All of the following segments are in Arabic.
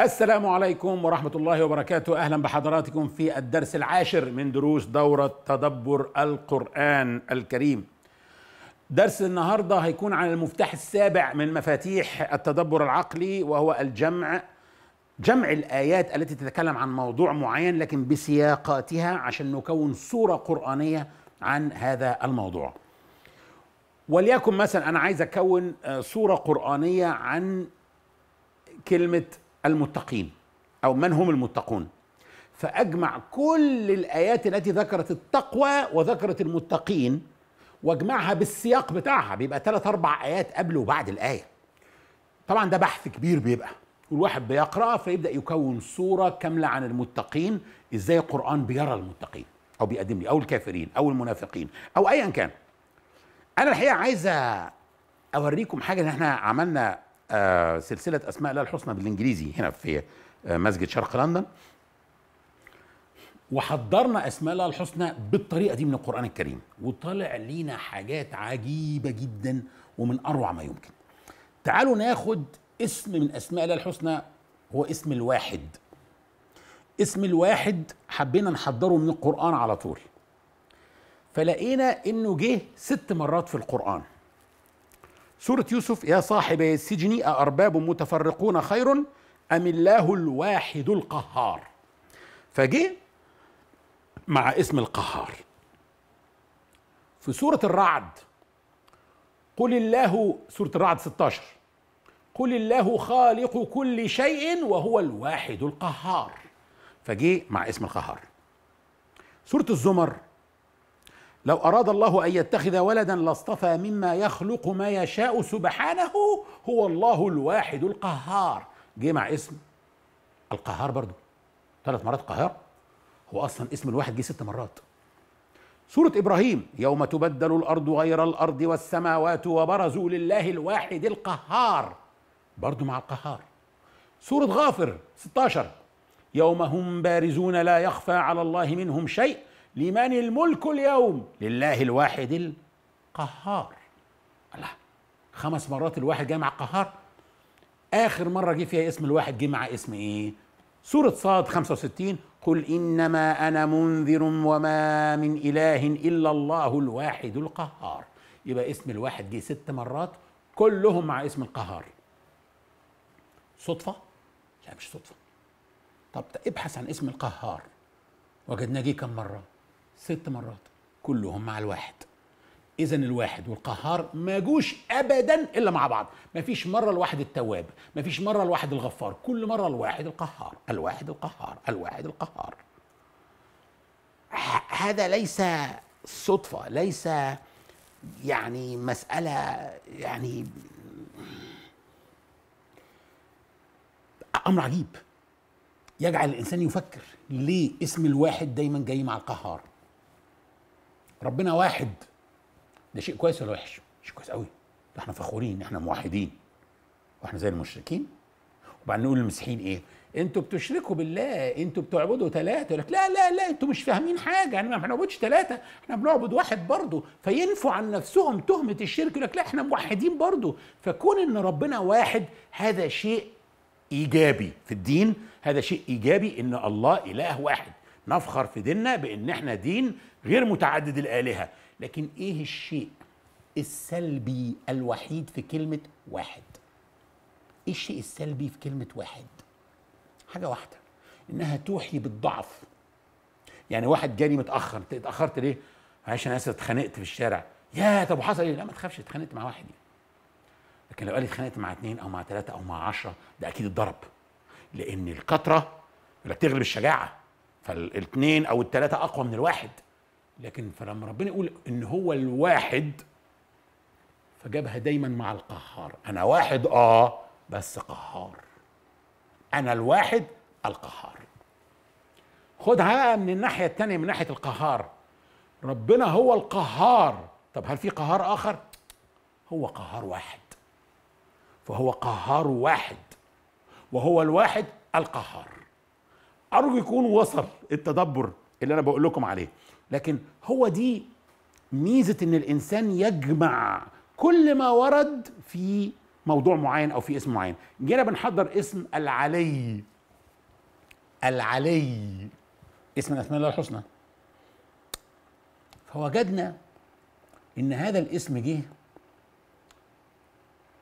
السلام عليكم ورحمة الله وبركاته أهلا بحضراتكم في الدرس العاشر من دروس دورة تدبر القرآن الكريم درس النهاردة هيكون عن المفتاح السابع من مفاتيح التدبر العقلي وهو الجمع جمع الآيات التي تتكلم عن موضوع معين لكن بسياقاتها عشان نكون صورة قرآنية عن هذا الموضوع وليكن مثلا أنا عايز أكون صورة قرآنية عن كلمة المتقين أو من هم المتقون فأجمع كل الآيات التي ذكرت التقوى وذكرت المتقين واجمعها بالسياق بتاعها بيبقى ثلاث أربع آيات قبل وبعد الآية طبعا ده بحث كبير بيبقى والواحد بيقرأ فيبدأ يكون صورة كاملة عن المتقين إزاي القرآن بيرى المتقين أو بيقدم لي أو الكافرين أو المنافقين أو أيا كان أنا الحقيقة عايز أوريكم حاجة إن إحنا عملنا آه، سلسله اسماء الله الحسنى بالانجليزي هنا في آه، مسجد شرق لندن وحضرنا اسماء الله الحسنى بالطريقه دي من القران الكريم وطلع لينا حاجات عجيبه جدا ومن اروع ما يمكن تعالوا ناخد اسم من اسماء الله الحسنى هو اسم الواحد اسم الواحد حبينا نحضره من القرآن على طول فلقينا انه جه ست مرات في القرآن سورة يوسف يا صاحبي السجن أأرباب متفرقون خير أم الله الواحد القهار فجه مع اسم القهار في سورة الرعد قل الله سورة الرعد 16 قل الله خالق كل شيء وهو الواحد القهار فجه مع اسم القهار سورة الزمر لو أراد الله أن يتخذ ولدا لاصطفى مما يخلق ما يشاء سبحانه هو الله الواحد القهار جه مع اسم القهار برضو ثلاث مرات قهار هو أصلا اسم الواحد جه ست مرات سورة إبراهيم يوم تبدل الأرض غير الأرض والسماوات وبرزوا لله الواحد القهار برضو مع القهار سورة غافر 16 يوم هم بارزون لا يخفى على الله منهم شيء لمن الملك اليوم لله الواحد القهار الله خمس مرات الواحد جاي مع قهار اخر مره جه فيها اسم الواحد جه مع اسم ايه سوره صاد 65 قل انما انا منذر وما من اله الا الله الواحد القهار يبقى اسم الواحد جه ست مرات كلهم مع اسم القهار صدفه لا مش صدفه طب ابحث عن اسم القهار وجدناه جه كم مره ست مرات كلهم مع الواحد اذا الواحد والقهار ما جوش ابدا الا مع بعض ما فيش مره الواحد التواب ما فيش مره الواحد الغفار كل مره الواحد القهار الواحد القهار الواحد القهار هذا ليس صدفه ليس يعني مساله يعني امر عجيب يجعل الانسان يفكر ليه اسم الواحد دايما جاي مع القهار ربنا واحد ده شيء كويس ولا وحش؟ شيء كويس قوي ده احنا فخورين ان احنا موحدين واحنا زي المشركين وبعدين نقول للمسيحيين ايه؟ انتوا بتشركوا بالله انتوا بتعبدوا ثلاثه يقول لك لا لا لا انتوا مش فاهمين حاجه يعني ما بنعبدش ثلاثه احنا بنعبد واحد برضه فينفوا عن نفسهم تهمه الشرك يقول لك لا احنا موحدين برضه فكون ان ربنا واحد هذا شيء ايجابي في الدين هذا شيء ايجابي ان الله اله واحد نفخر في ديننا بان احنا دين غير متعدد الآلهة لكن إيه الشيء السلبي الوحيد في كلمة واحد إيه الشيء السلبي في كلمة واحد حاجة واحدة إنها توحي بالضعف يعني واحد جاني متأخر اتأخرت ليه عشان أنا اتخانقت في الشارع يا طب وحصل ايه لا ما تخافش اتخانقت مع واحد يعني. لكن لو قال اتخانقت مع اثنين او مع ثلاثه او مع عشرة ده اكيد اتضرب لان الكتره لا تغلب الشجاعه فالاثنين او الثلاثه اقوى من الواحد لكن فلما ربنا يقول ان هو الواحد فجابها دايما مع القهار انا واحد اه بس قهار انا الواحد القهار خدها من الناحيه الثانيه من ناحيه القهار ربنا هو القهار طب هل في قهار اخر هو قهار واحد فهو قهار واحد وهو الواحد القهار ارجو يكون وصل التدبر اللي انا بقول لكم عليه لكن هو دي ميزه ان الانسان يجمع كل ما ورد في موضوع معين او في اسم معين جينا بنحضر اسم العلي العلي اسم من اسماء الله الحسنى فوجدنا ان هذا الاسم جه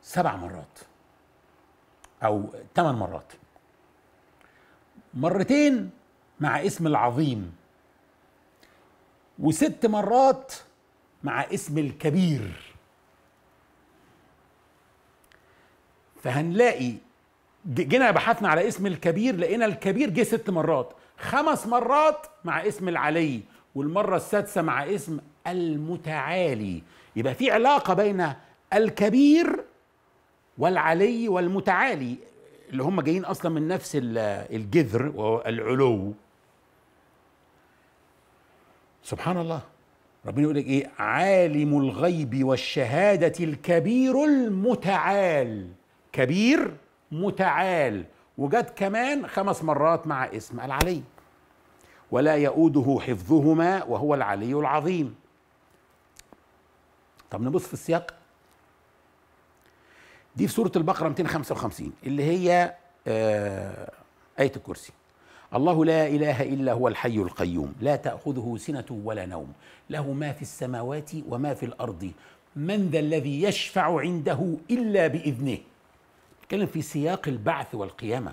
سبع مرات او ثمان مرات مرتين مع اسم العظيم وست مرات مع اسم الكبير فهنلاقي جينا بحثنا على اسم الكبير لقينا الكبير جه ست مرات خمس مرات مع اسم العلي والمرة السادسة مع اسم المتعالي يبقى في علاقة بين الكبير والعلي والمتعالي اللي هم جايين أصلا من نفس الجذر والعلو سبحان الله ربنا يقول لك ايه عالم الغيب والشهاده الكبير المتعال كبير متعال وجد كمان خمس مرات مع اسم العلي ولا يؤوده حفظهما وهو العلي العظيم طب نبص في السياق دي في سوره البقره 255 اللي هي آه ايه الكرسي الله لا اله الا هو الحي القيوم لا تاخذه سنه ولا نوم له ما في السماوات وما في الارض من ذا الذي يشفع عنده الا باذنه تكلم في سياق البعث والقيامه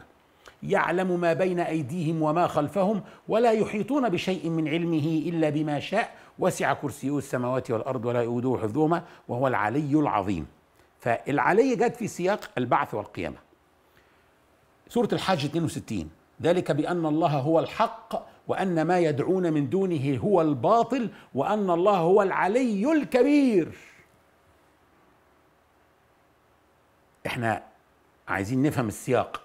يعلم ما بين ايديهم وما خلفهم ولا يحيطون بشيء من علمه الا بما شاء وسع كرسيه السماوات والارض ولا يؤوده حفظهما وهو العلي العظيم فالعلي جت في سياق البعث والقيامه سوره الحج 62 ذلك بان الله هو الحق وان ما يدعون من دونه هو الباطل وان الله هو العلي الكبير احنا عايزين نفهم السياق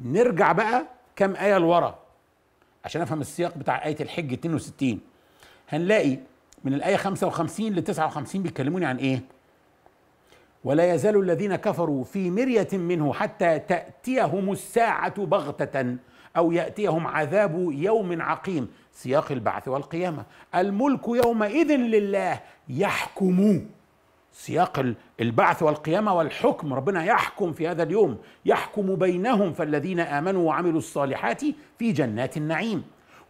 نرجع بقى كم ايه لورا عشان افهم السياق بتاع ايه الحج 62 هنلاقي من الايه 55 ل 59 بيتكلموني عن ايه ولا يزال الذين كفروا في مريه منه حتى تاتيهم الساعه بغته أو يأتيهم عذاب يوم عقيم سياق البعث والقيامة الملك يومئذ لله يحكم سياق البعث والقيامة والحكم ربنا يحكم في هذا اليوم يحكم بينهم فالذين آمنوا وعملوا الصالحات في جنات النعيم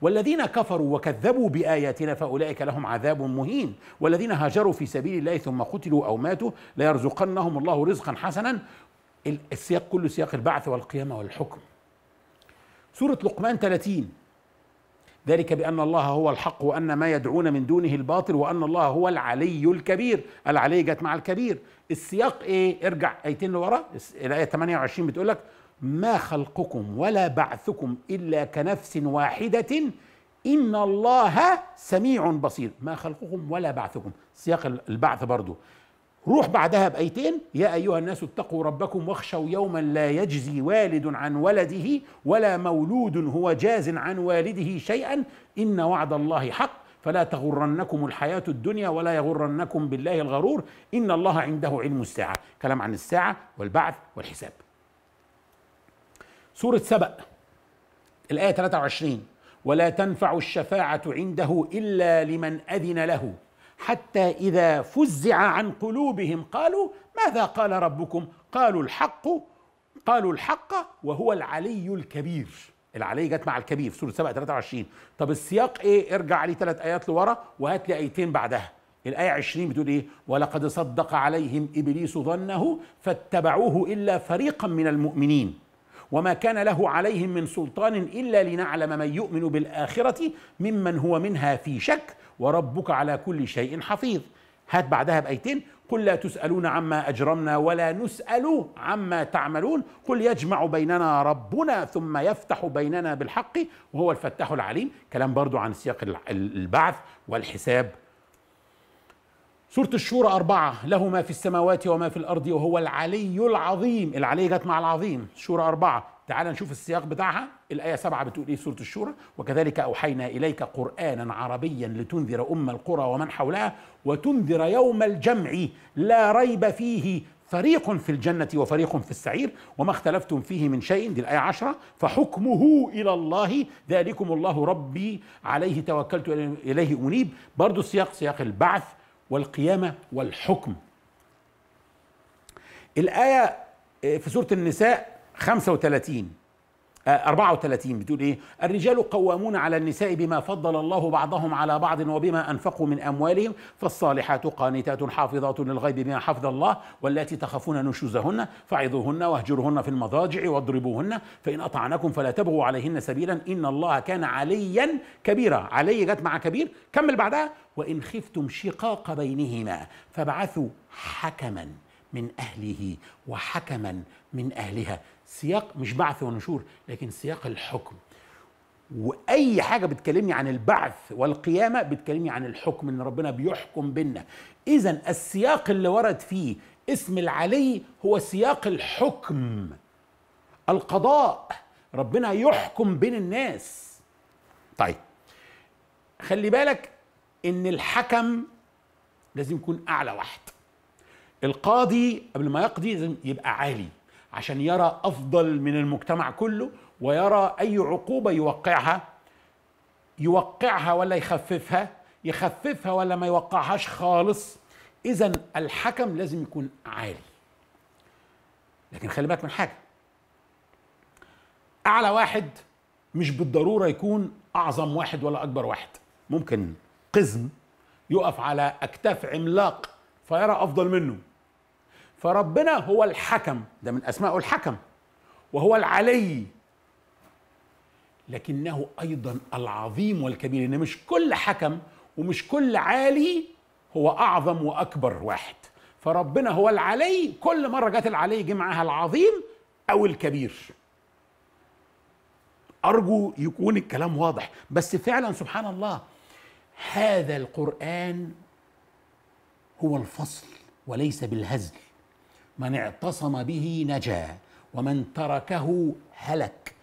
والذين كفروا وكذبوا بآياتنا فأولئك لهم عذاب مهين والذين هاجروا في سبيل الله ثم قتلوا أو ماتوا ليرزقنهم الله رزقا حسنا السياق كله سياق البعث والقيامة والحكم سورة لقمان 30 ذلك بأن الله هو الحق وأن ما يدعون من دونه الباطل وأن الله هو العلي الكبير العلي جت مع الكبير السياق إيه ارجع آيتين لورا الآية 28 بتقول لك ما خلقكم ولا بعثكم إلا كنفس واحدة إن الله سميع بصير ما خلقكم ولا بعثكم سياق البعث برضو روح بعدها بأيتين يا أيها الناس اتقوا ربكم واخشوا يوما لا يجزي والد عن ولده ولا مولود هو جاز عن والده شيئا إن وعد الله حق فلا تغرنكم الحياة الدنيا ولا يغرنكم بالله الغرور إن الله عنده علم الساعة كلام عن الساعة والبعث والحساب سورة سبأ الآية 23 ولا تنفع الشفاعة عنده إلا لمن أذن له حتى إذا فزع عن قلوبهم قالوا ماذا قال ربكم قالوا الحق قالوا الحق وهو العلي الكبير العلي جت مع الكبير سورة 7 23 طب السياق ايه ارجع لي ثلاث ايات لورا وهات لي ايتين بعدها الآية 20 بتقول إيه؟ ولقد صدق عليهم إبليس ظنه فاتبعوه إلا فريقا من المؤمنين وما كان له عليهم من سلطان إلا لنعلم من يؤمن بالآخرة ممن هو منها في شك وربك على كل شيء حفيظ هات بعدها بأيتين قل لا تسألون عما أجرمنا ولا نسأل عما تعملون قل يجمع بيننا ربنا ثم يفتح بيننا بالحق وهو الفتاح العليم كلام برضو عن سياق البعث والحساب سورة الشورى أربعة له ما في السماوات وما في الأرض وهو العلي العظيم العلي جت مع العظيم شورى أربعة تعال نشوف السياق بتاعها الآية سبعة بتقول إيه سورة الشورى وكذلك أوحينا إليك قرآنا عربيا لتنذر أم القرى ومن حولها وتنذر يوم الجمع لا ريب فيه فريق في الجنة وفريق في السعير وما اختلفتم فيه من شيء دي الآية عشرة فحكمه إلى الله ذلكم الله ربي عليه توكلت إليه أنيب برضو السياق سياق البعث والقيامة والحكم الآية آه، في سورة النساء 35 34 آه، بتقول ايه الرجال قوامون على النساء بما فضل الله بعضهم على بعض وبما انفقوا من اموالهم فالصالحات قانتات حافظات للغيب بما حفظ الله واللاتي تخافون نشوزهن فعظوهن واهجرهن في المضاجع واضربوهن فان اطعنكم فلا تبغوا عليهن سبيلا ان الله كان عليا كبيرا علي جت مع كبير كمل بعدها وإن خفتم شقاق بينهما فابعثوا حكما من أهله وحكما من أهلها سياق مش بعث ونشور لكن سياق الحكم واي حاجه بتكلمني عن البعث والقيامه بتكلمني عن الحكم ان ربنا بيحكم بنا اذا السياق اللي ورد فيه اسم العلي هو سياق الحكم القضاء ربنا يحكم بين الناس طيب خلي بالك ان الحكم لازم يكون اعلى واحد القاضي قبل ما يقضي لازم يبقى عالي عشان يرى افضل من المجتمع كله ويرى اي عقوبه يوقعها يوقعها ولا يخففها يخففها ولا ما يوقعهاش خالص اذا الحكم لازم يكون عالي لكن خلي بالك من حاجه اعلى واحد مش بالضروره يكون اعظم واحد ولا اكبر واحد ممكن قزم يقف على اكتاف عملاق فيرى افضل منه فربنا هو الحكم ده من اسمائه الحكم وهو العلي لكنه ايضا العظيم والكبير ان مش كل حكم ومش كل عالي هو اعظم واكبر واحد فربنا هو العلي كل مره جت العلي جه معاها العظيم او الكبير ارجو يكون الكلام واضح بس فعلا سبحان الله هذا القرآن هو الفصل وليس بالهزل من اعتصم به نجا ومن تركه هلك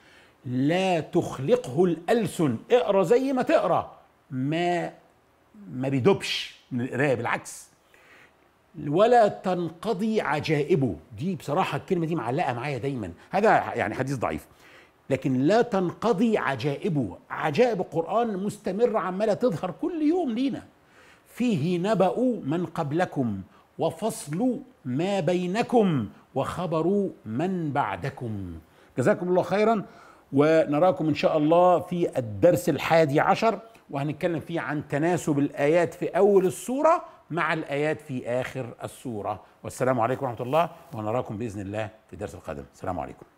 لا تخلقه الألسن اقرأ زي ما تقرأ ما ما بيدبش من القراية بالعكس ولا تنقضي عجائبه دي بصراحة الكلمة دي معلقة معايا دايما هذا يعني حديث ضعيف لكن لا تنقضي عجائبه عجائب القرآن مستمرة عمالة تظهر كل يوم لينا فيه نبأ من قبلكم وفصل ما بينكم وخبر من بعدكم جزاكم الله خيرا ونراكم إن شاء الله في الدرس الحادي عشر وهنتكلم فيه عن تناسب الآيات في أول السورة مع الآيات في آخر السورة والسلام عليكم ورحمة الله ونراكم بإذن الله في الدرس القادم السلام عليكم